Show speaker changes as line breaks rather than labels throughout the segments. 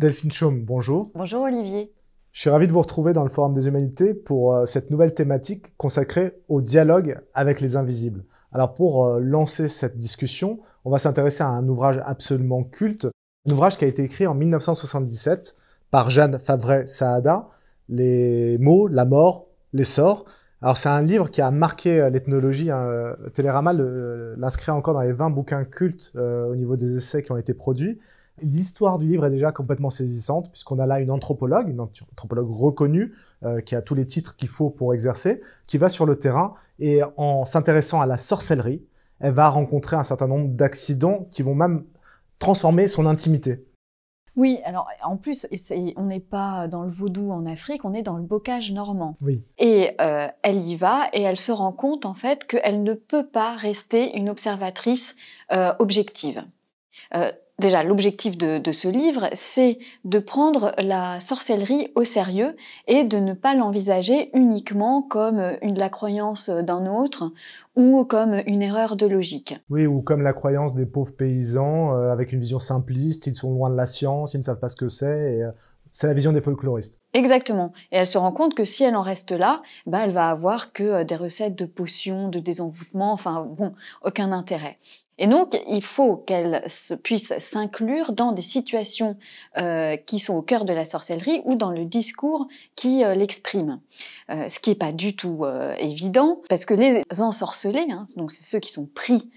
Delphine Chaume, bonjour.
Bonjour Olivier.
Je suis ravi de vous retrouver dans le Forum des Humanités pour euh, cette nouvelle thématique consacrée au dialogue avec les invisibles. Alors pour euh, lancer cette discussion, on va s'intéresser à un ouvrage absolument culte, un ouvrage qui a été écrit en 1977 par Jeanne Favret Saada, Les mots, la mort, les sorts. Alors c'est un livre qui a marqué euh, l'ethnologie. Hein, Télérama l'inscrit encore dans les 20 bouquins cultes au niveau des essais qui ont été produits. L'histoire du livre est déjà complètement saisissante, puisqu'on a là une anthropologue, une anthropologue reconnue, euh, qui a tous les titres qu'il faut pour exercer, qui va sur le terrain et en s'intéressant à la sorcellerie, elle va rencontrer un certain nombre d'accidents qui vont même transformer son intimité.
Oui, alors en plus, on n'est pas dans le vaudou en Afrique, on est dans le bocage normand. Oui. Et euh, elle y va et elle se rend compte en fait qu'elle ne peut pas rester une observatrice euh, objective. Euh, déjà, l'objectif de, ce livre, c'est de prendre la sorcellerie au sérieux et de ne pas l'envisager uniquement comme la croyance d'un autre ou comme une erreur de logique.
Oui, ou comme la croyance des pauvres paysans euh, avec une vision simpliste, ils sont loin de la science, ils ne savent pas ce que c'est. Euh, c'est la vision des folkloristes.
Exactement. Et elle se rend compte que si elle en reste là, bah elle va avoir que des recettes de potions, de désenvoûtements, enfin bon, aucun intérêt. Et donc, il faut qu'elle puisse s'inclure dans des situations euh, qui sont au cœur de la sorcellerie ou dans le discours qui euh, l'exprime. Euh, ce qui n'est pas du tout évident, parce que les ensorcelés, hein, donc c'est ceux qui sont pris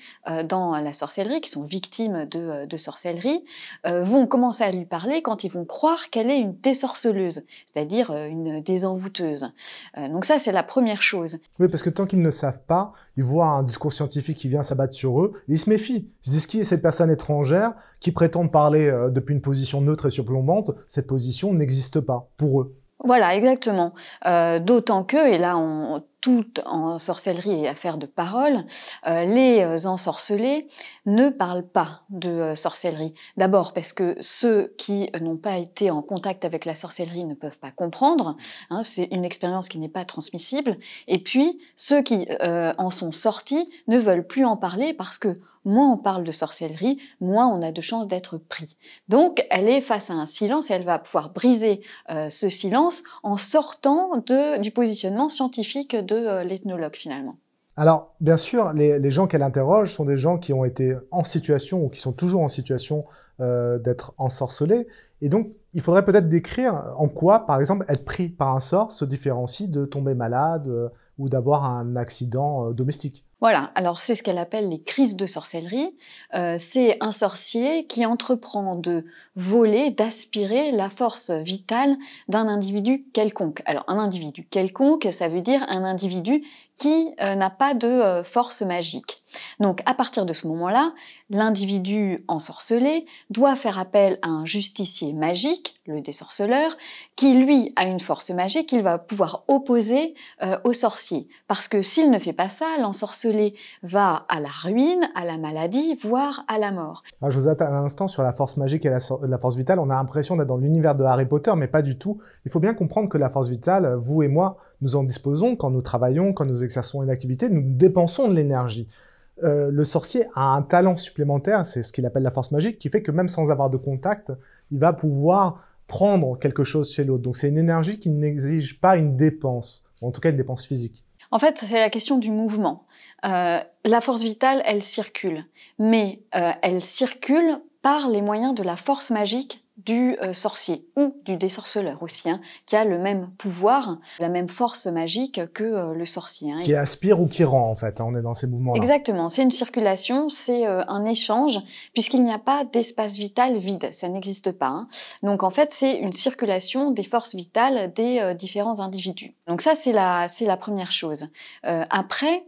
dans la sorcellerie, qui sont victimes de, sorcellerie, vont commencer à lui parler quand ils vont croire qu'elle est une désorceleuse, c'est-à-dire une désenvoûteuse. donc ça, c'est la première chose.
Oui, parce que tant qu'ils ne savent pas, ils voient un discours scientifique qui vient s'abattre sur eux, ils se méfient. ce qui est cette personne étrangère qui prétend parler euh, depuis une position neutre et surplombante Cette position n'existe pas pour eux.
Voilà, exactement. Euh, d'autant que, et là, on, tout en sorcellerie et affaire de parole, euh, les euh, ensorcelés ne parlent pas de euh, sorcellerie. D'abord parce que ceux qui n'ont pas été en contact avec la sorcellerie ne peuvent pas comprendre, hein, c'est une expérience qui n'est pas transmissible, et puis ceux qui en sont sortis ne veulent plus en parler parce que moins on parle de sorcellerie, moins on a de chances d'être pris. Donc elle est face à un silence et elle va pouvoir briser ce silence en sortant de, du positionnement scientifique de de euh, l'ethnologue finalement
alors, bien sûr, les, gens qu'elle interroge sont des gens qui ont été en situation ou qui sont toujours en situation euh, d'être ensorcelés. Et donc, il faudrait peut-être décrire en quoi, par exemple, être pris par un sort se différencie de tomber malade euh, ou d'avoir un accident domestique.
Voilà, alors c'est ce qu'elle appelle les crises de sorcellerie. Euh, c'est un sorcier qui entreprend de voler, d'aspirer la force vitale d'un individu quelconque. Alors un individu quelconque, ça veut dire un individu qui euh, n'a pas de euh, force magique. Donc à partir de ce moment-là, l'individu ensorcelé doit faire appel à un justicier magique, le désorceleur, qui lui a une force magique qu'il va pouvoir opposer au sorcier. Parce que s'il ne fait pas ça, l'ensorcelé va à la ruine, à la maladie, voire à la mort.
Ah, je vous attends un instant sur la force magique et la, force vitale. On a l'impression d'être dans l'univers de Harry Potter, mais pas du tout. Il faut bien comprendre que la force vitale, vous et moi, nous en disposons quand nous travaillons, quand nous exerçons une activité, nous dépensons de l'énergie. Euh, le sorcier a un talent supplémentaire, c'est ce qu'il appelle la force magique, qui fait que même sans avoir de contact, il va pouvoir prendre quelque chose chez l'autre. Donc c'est une énergie qui n'exige pas une dépense, en tout cas une dépense physique.
En fait, c'est la question du mouvement. Euh, la force vitale, elle circule, mais euh, elle circule par les moyens de la force magique du euh, sorcier ou du désorceleur aussi, hein, qui a le même pouvoir, la même force magique que le sorcier. Hein. Qui
aspire ou qui rend en fait, hein, on est dans ces mouvements
Exactement, c'est une circulation, c'est un échange, puisqu'il n'y a pas d'espace vital vide, ça n'existe pas. Donc en fait, c'est une circulation des forces vitales des différents individus. Donc ça, c'est la, la première chose. après,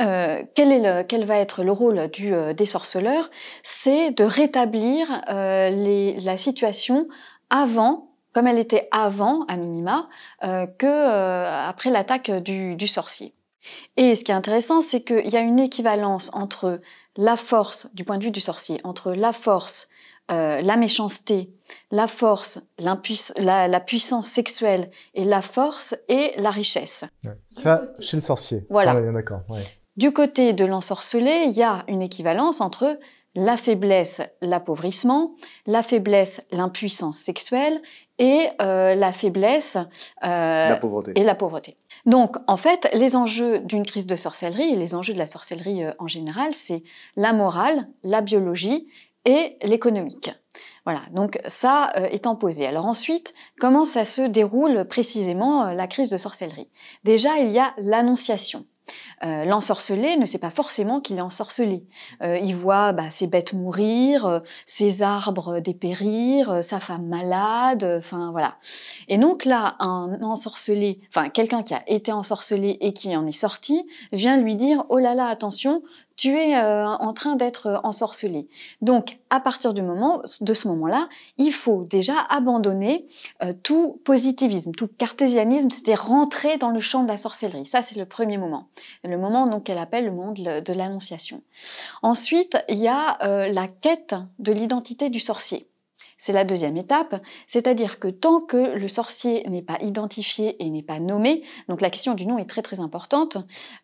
euh, quel, est le, quel, va être le rôle du euh, désorceleur C'est de rétablir euh, les, la situation avant comme elle était avant, à minima, euh, que après l'attaque du, du, sorcier. Et ce qui est intéressant, c'est qu'il y a une équivalence entre la force, du point de vue du sorcier, entre la force, la méchanceté, la force, la, la, puissance sexuelle et la force et la richesse.
Ça, chez le sorcier. Voilà. d'accord. Ouais.
Du côté de l'ensorcelé, il y a une équivalence entre la faiblesse, l'appauvrissement, la faiblesse, l'impuissance sexuelle et euh, la faiblesse euh, et la pauvreté. Donc, en fait, les enjeux d'une crise de sorcellerie et les enjeux de la sorcellerie euh, en général, c'est la morale, la biologie et l'économique. Voilà, donc ça étant posé. Alors ensuite, comment ça se déroule précisément la crise de sorcellerie Déjà, il y a l'annonciation. Euh, l'ensorcelé ne sait pas forcément qu'il est ensorcelé. Euh, il voit bah, ses bêtes mourir, euh, ses arbres dépérir, sa femme malade, enfin voilà. Et donc là, un ensorcelé, enfin quelqu'un qui a été ensorcelé et qui en est sorti, vient lui dire oh là là attention, tu es euh, en train d'être euh, ensorcelé. Donc, à partir du moment, de ce moment-là, il faut déjà abandonner euh, tout positivisme, tout cartésianisme, c'est-à-dire rentrer dans le champ de la sorcellerie. Ça, c'est le premier moment. Le moment donc qu'elle appelle le monde de l'annonciation. Ensuite, il y a la quête de l'identité du sorcier. C'est la deuxième étape, c'est-à-dire que tant que le sorcier n'est pas identifié et n'est pas nommé, donc la question du nom est très très importante,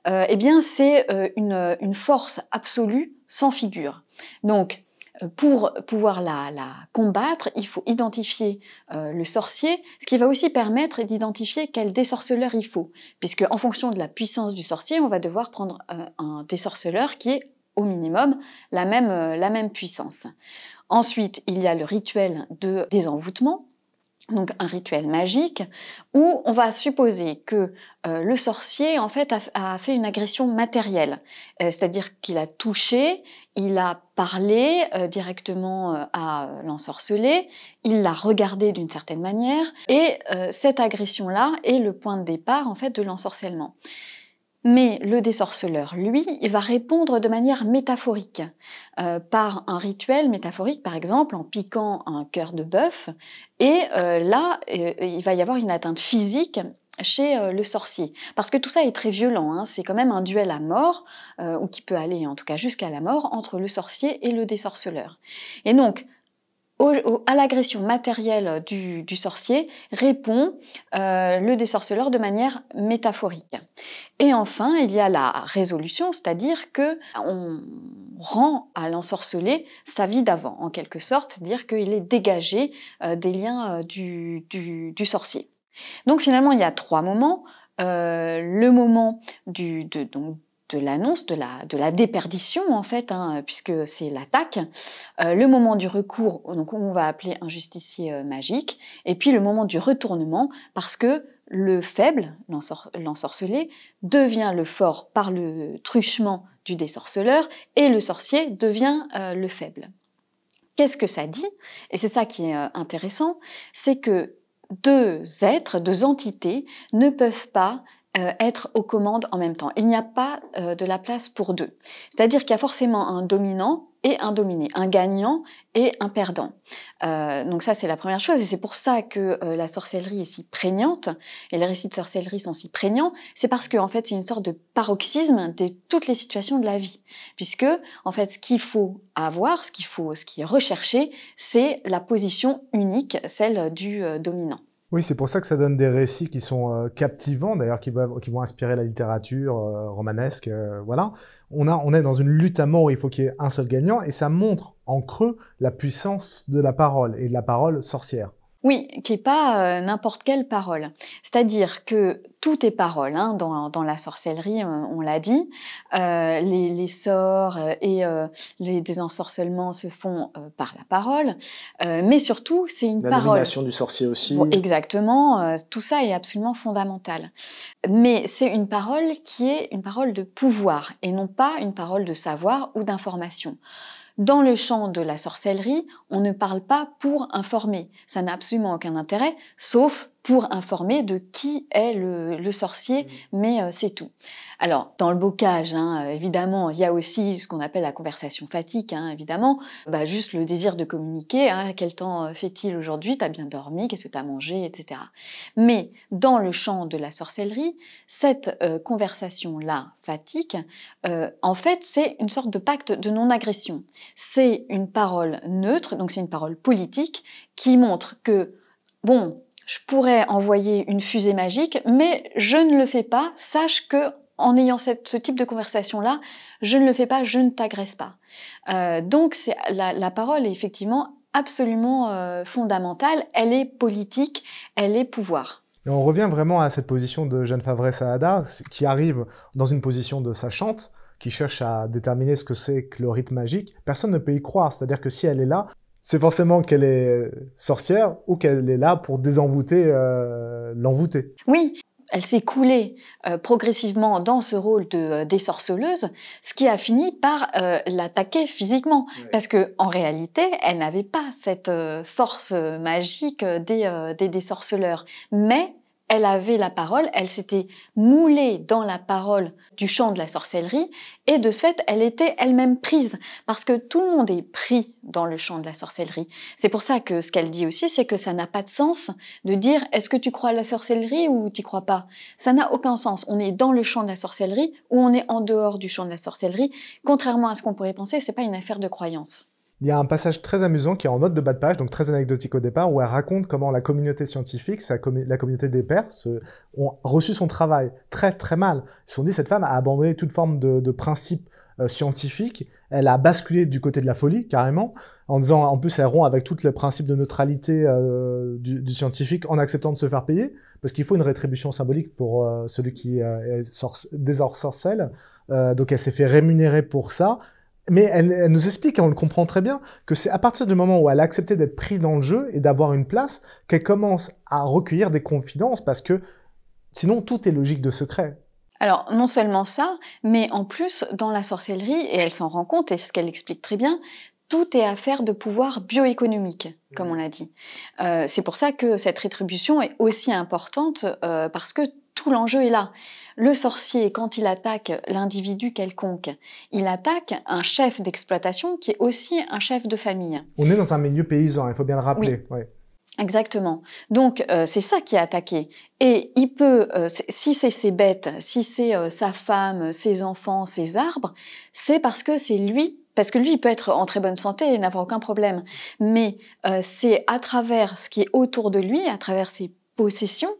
euh, eh bien c'est euh, une, force absolue sans figure. Donc euh, pour pouvoir la, combattre, il faut identifier le sorcier, ce qui va aussi permettre d'identifier quel désorceleur il faut, puisque en fonction de la puissance du sorcier, on va devoir prendre un désorceleur qui est au minimum la même, la même puissance. Ensuite, il y a le rituel de désenvoûtement donc un rituel magique, où on va supposer que euh, le sorcier en fait a, fait une agression matérielle, euh, c'est-à-dire qu'il a touché, il a parlé euh, directement à l'ensorcelé, il l'a regardé d'une certaine manière, et cette agression-là est le point de départ en fait de l'ensorcellement. Mais le désorceleur, lui, il va répondre de manière métaphorique, euh, par un rituel métaphorique, par exemple, en piquant un cœur de bœuf, et euh, là, euh, il va y avoir une atteinte physique chez le sorcier. Parce que tout ça est très violent, hein. c'est quand même un duel à mort, ou qui peut aller en tout cas jusqu'à la mort, entre le sorcier et le désorceleur. Et donc, à l'agression matérielle du, sorcier répond euh, le désorceleur de manière métaphorique. Et enfin, il y a la résolution, c'est-à-dire que on rend à l'ensorcelé sa vie d'avant, en quelque sorte, c'est-à-dire qu'il est dégagé euh, des liens euh, du, sorcier. Donc finalement, il y a trois moments. le moment du, de, de l'annonce de la, de la déperdition en fait, hein, puisque c'est l'attaque, euh, le moment du recours, donc on va appeler un justicier euh, magique, et puis le moment du retournement, parce que le faible, l'ensorcelé, devient le fort par le truchement du désorceleur, et le sorcier devient euh, le faible. Qu'est-ce que ça dit Et c'est ça qui est intéressant, c'est que deux êtres, deux entités ne peuvent pas euh, être aux commandes en même temps. Il n'y a pas euh, de la place pour deux. C'est-à-dire qu'il y a forcément un dominant et un dominé, un gagnant et un perdant. Euh, donc ça, c'est la première chose, et c'est pour ça que la sorcellerie est si prégnante, et les récits de sorcellerie sont si prégnants, c'est parce que en fait, c'est une sorte de paroxysme de toutes les situations de la vie, puisque en fait, ce qu'il faut avoir, ce qu'il faut, ce qui est recherché, c'est la position unique, celle du dominant.
Oui, c'est pour ça que ça donne des récits qui sont euh, captivants, d'ailleurs, qui, vont inspirer la littérature euh, romanesque. Euh, voilà. On, on est dans une lutte à mort où il faut qu'il y ait un seul gagnant, et ça montre en creux la puissance de la parole, et de la parole sorcière.
Oui, qui n'est pas euh, n'importe quelle parole. C'est-à-dire que tout est parole hein, dans, la sorcellerie, euh, on, l'a dit. Euh, les, sorts et les désensorcellements se font par la parole, mais surtout c'est une parole. La domination
du sorcier aussi.
exactement, tout ça est absolument fondamental. Mais c'est une parole qui est une parole de pouvoir et non pas une parole de savoir ou d'information. Dans le champ de la sorcellerie, on ne parle pas pour informer. Ça n'a absolument aucun intérêt, sauf pour informer de qui est le, sorcier, mm. mais euh, c'est tout. Alors, dans le bocage, hein, euh, évidemment, il y a aussi ce qu'on appelle la conversation fatigue, hein, évidemment, bah, juste le désir de communiquer, hein, quel temps euh, fait-il aujourd'hui, t'as bien dormi, qu'est-ce que t'as mangé, etc. Mais dans le champ de la sorcellerie, cette conversation-là, fatigue, en fait, c'est une sorte de pacte de non-agression. C'est une parole neutre, donc c'est une parole politique, qui montre que, bon, je pourrais envoyer une fusée magique, mais je ne le fais pas. Sache que en ayant ce type de conversation-là, je ne le fais pas, je ne t'agresse pas. Euh, donc la, parole est effectivement absolument euh, fondamentale. Elle est politique, elle est pouvoir.
on revient vraiment à cette position de Jeanne Favresse saada qui arrive dans une position de sachante, qui cherche à déterminer ce que c'est que le rythme magique. Personne ne peut y croire, c'est-à-dire que si elle est là, c'est forcément qu'elle est sorcière ou qu'elle est là pour désenvoûter euh, l'envoûté.
Oui, elle s'est coulée euh, progressivement dans ce rôle de euh, désorceleuse, ce qui a fini par euh, l'attaquer physiquement, parce que en réalité, elle n'avait pas cette euh, force magique des, des désorceleurs, mais elle avait la parole, elle s'était moulée dans la parole du champ de la sorcellerie, et de ce fait, elle était elle-même prise, parce que tout le monde est pris dans le champ de la sorcellerie. C'est pour ça que ce qu'elle dit aussi, c'est que ça n'a pas de sens de dire est-ce que tu crois à la sorcellerie ou tu crois pas. Ça n'a aucun sens. On est dans le champ de la sorcellerie ou on est en dehors du champ de la sorcellerie. Contrairement à ce qu'on pourrait penser, c'est pas une affaire de croyance
il y a un passage très amusant qui est en note de bas de page, donc très anecdotique au départ, où elle raconte comment la communauté scientifique, la communauté des pères ont reçu son travail très très mal. Ils se sont dit, cette femme a abandonné toute forme de, de principe euh, scientifique, elle a basculé du côté de la folie carrément, en disant, en plus elle rompt avec tous les principes de neutralité euh, du, scientifique en acceptant de se faire payer, parce qu'il faut une rétribution symbolique pour euh, celui qui désorcelle. donc elle s'est fait rémunérer pour ça, mais elle, nous explique, et on le comprend très bien, que c'est à partir du moment où elle a accepté d'être prise dans le jeu et d'avoir une place, qu'elle commence à recueillir des confidences, parce que sinon tout est logique de secret.
Alors, non seulement ça, mais en plus, dans la sorcellerie, et elle s'en rend compte, et ce qu'elle explique très bien, tout est affaire de pouvoir bioéconomique, comme mmh. on l'a dit. Euh, c'est pour ça que cette rétribution est aussi importante, euh, parce que tout l'enjeu est là. Le sorcier, quand il attaque l'individu quelconque, il attaque un chef d'exploitation qui est aussi un chef de famille.
On est dans un milieu paysan, il faut bien le rappeler.
Exactement. Donc euh, c'est ça qui est attaqué. Et il peut, euh, si c'est ses bêtes, si c'est euh, sa femme, ses enfants, ses arbres, c'est parce que c'est lui, parce que lui il peut être en très bonne santé et n'avoir aucun problème. Mais c'est à travers ce qui est autour de lui, à travers ses possessions,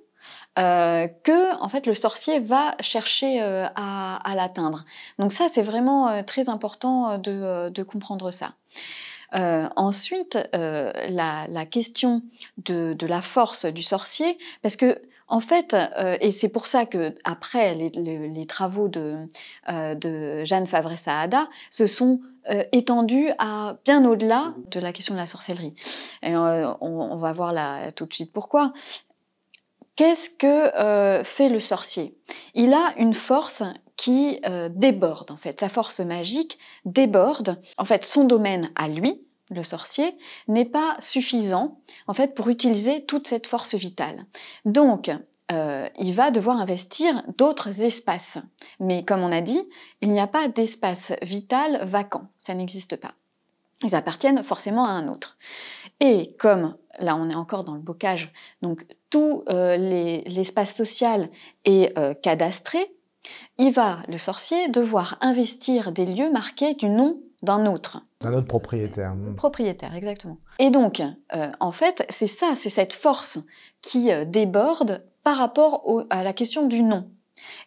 euh, que en fait le sorcier va chercher euh, à, l'atteindre. Donc ça c'est vraiment euh, très important de, comprendre ça. ensuite, la, question de, la force du sorcier, parce que en fait, et c'est pour ça que après les, travaux de, de Jeanne Favre-Saada se sont étendus à bien au-delà de la question de la sorcellerie. Et on, on, va voir là tout de suite pourquoi. Qu'est-ce que euh, fait le sorcier Il a une force qui euh, déborde, en fait. Sa force magique déborde. En fait, son domaine à lui, le sorcier, n'est pas suffisant, en fait, pour utiliser toute cette force vitale. Donc, euh, il va devoir investir d'autres espaces. Mais comme on a dit, il n'y a pas d'espace vital vacant. Ça n'existe pas. Ils appartiennent forcément à un autre. Et comme là on est encore dans le bocage. Donc tout euh, l'espace social est euh, cadastré. Il va, le sorcier, devoir investir des lieux marqués du nom d'un autre.
D'un autre propriétaire. Hmm.
Propriétaire, exactement. Et donc, euh, en fait, c'est ça, c'est cette force qui déborde par rapport à la question du nom.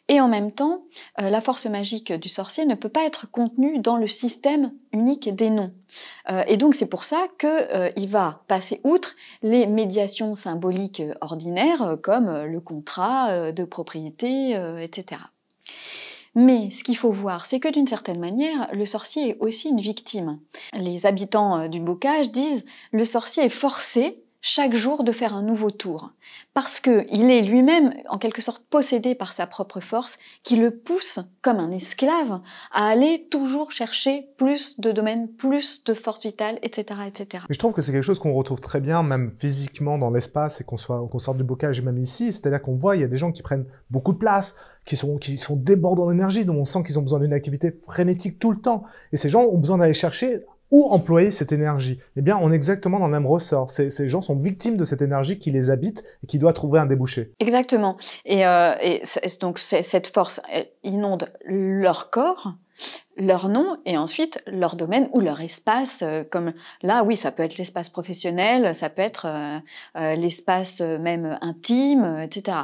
Et en même temps, euh, la force magique du sorcier ne peut pas être contenue dans le système unique des noms. Euh, et donc c'est pour ça qu'il euh, il va passer outre les médiations symboliques ordinaires comme le contrat de propriété, etc. Mais ce qu'il faut voir, c'est que d'une certaine manière, le sorcier est aussi une victime. Les habitants du bocage disent le sorcier est forcé chaque jour de faire un nouveau tour, parce qu'il est lui-même en quelque sorte possédé par sa propre force qui le pousse, comme un esclave, à aller toujours chercher plus de domaines, plus de force vitale, etc. etc.
je trouve que c'est quelque chose qu'on retrouve très bien, même physiquement dans l'espace, et qu'on sorte du bocage, et même ici, c'est-à-dire qu'on voit, il y a des gens qui prennent beaucoup de place, qui sont, qui sont débordants d'énergie, dont on sent qu'ils ont besoin d'une activité frénétique tout le temps, et ces gens ont besoin d'aller chercher où employer cette énergie Eh bien, on est exactement dans le même ressort. Ces, gens sont victimes de cette énergie qui les habite et qui doit trouver un débouché.
Exactement. Et, euh, donc, cette force inonde leur corps, leur nom et ensuite leur domaine ou leur espace. Euh, comme là, oui, ça peut être l'espace professionnel, ça peut être euh, l'espace même intime, etc.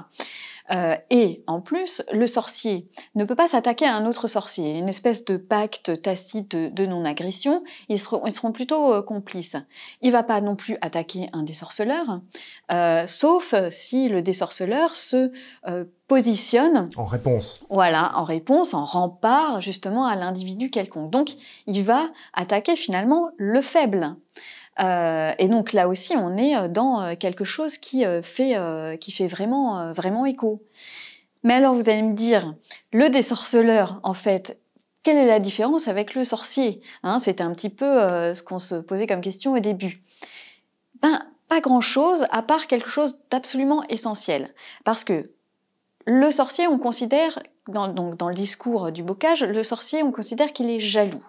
Euh, et en plus, le sorcier ne peut pas s'attaquer à un autre sorcier, une espèce de pacte tacite de, non-agression, ils, seront, plutôt euh, complices. Il va pas non plus attaquer un désorceleur, euh, sauf si le désorceleur se positionne...
En réponse.
Voilà, en réponse, en rempart justement à l'individu quelconque. Donc, il va attaquer finalement le faible. Euh, et donc là aussi, on est euh, dans euh, quelque chose qui fait, vraiment, vraiment écho. Mais alors vous allez me dire, le désorceleur, en fait, quelle est la différence avec le sorcier hein? C'était un petit peu ce qu'on se posait comme question au début. Ben, pas grand-chose, à part quelque chose d'absolument essentiel. Parce que le sorcier, on considère, dans le discours du bocage, le sorcier, on considère qu'il est jaloux.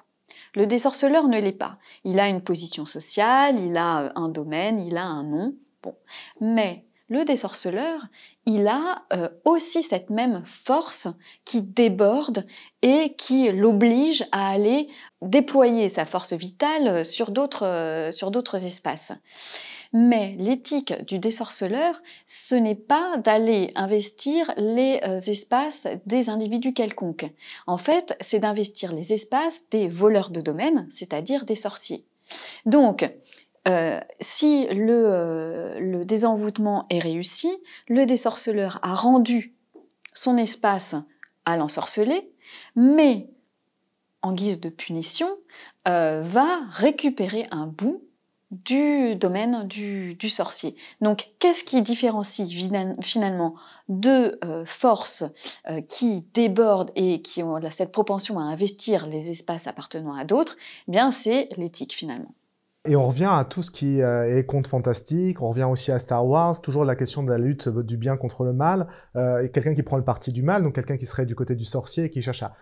Le désorceleur ne l'est pas. Il a une position sociale, il a euh, un domaine, il a un nom. Bon. Mais le désorceleur, il a euh, aussi cette même force qui déborde et qui l'oblige à aller déployer sa force vitale sur d'autres euh, espaces. Mais l'éthique du désorceleur, ce n'est pas d'aller investir les euh, espaces des individus quelconques. En fait, c'est d'investir les espaces des voleurs de domaine, c'est-à-dire des sorciers. Donc, euh, si euh, le, désenvoûtement est réussi, le désorceleur a rendu son espace à l'ensorcelé, mais en guise de punition, va récupérer un bout du domaine du, sorcier. Donc qu'est-ce qui différencie finalement deux euh, forces euh, qui débordent et qui ont cette propension à investir les espaces appartenant à d'autres eh Bien, c'est l'éthique finalement.
Et on revient à tout ce qui euh, est conte fantastique, on revient aussi à Star Wars, toujours la question de la lutte du bien contre le mal, quelqu'un qui prend le parti du mal, donc quelqu'un qui serait du côté du sorcier et qui cherche à,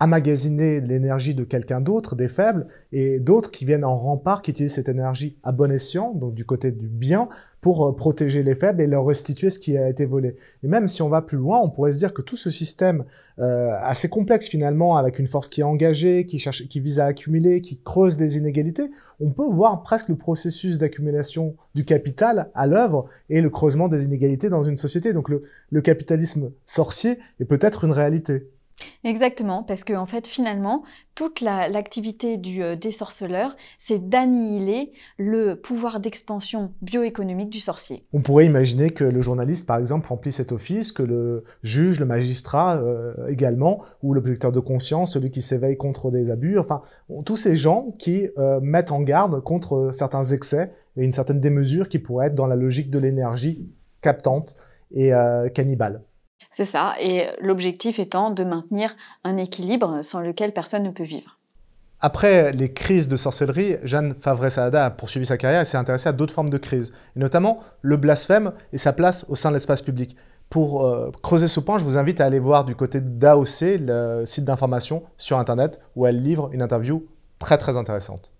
amagasiner l'énergie de quelqu'un d'autre, des faibles, et d'autres qui viennent en rempart, qui utilisent cette énergie à bon escient, donc du côté du bien, pour euh, protéger les faibles et leur restituer ce qui a été volé. Et même si on va plus loin, on pourrait se dire que tout ce système euh, assez complexe finalement, avec une force qui est engagée, qui, cherche, qui vise à accumuler, qui creuse des inégalités, on peut voir presque le processus d'accumulation du capital à l'œuvre et le creusement des inégalités dans une société. Donc le capitalisme sorcier est peut-être une réalité.
Exactement, parce que fait, finalement, toute l'activité du euh, c'est d'annihiler le pouvoir d'expansion bioéconomique du sorcier.
On pourrait imaginer que le journaliste, par exemple, remplit cet office, que le juge, le magistrat euh, également, ou le l'objecteur de conscience, celui qui s'éveille contre des abus, enfin, tous ces gens qui euh, mettent en garde contre certains excès et une certaine démesure qui pourrait être dans la logique de l'énergie captante et cannibale.
C'est ça, et l'objectif étant de maintenir un équilibre sans lequel personne ne peut vivre.
Après les crises de sorcellerie, Jeanne Favre-Saada a poursuivi sa carrière et s'est intéressée à d'autres formes de crises, notamment le blasphème et sa place au sein de l'espace public. Pour euh, creuser ce point, je vous invite à aller voir du côté d'AOC, le site d'information sur Internet, où elle livre une interview très très intéressante.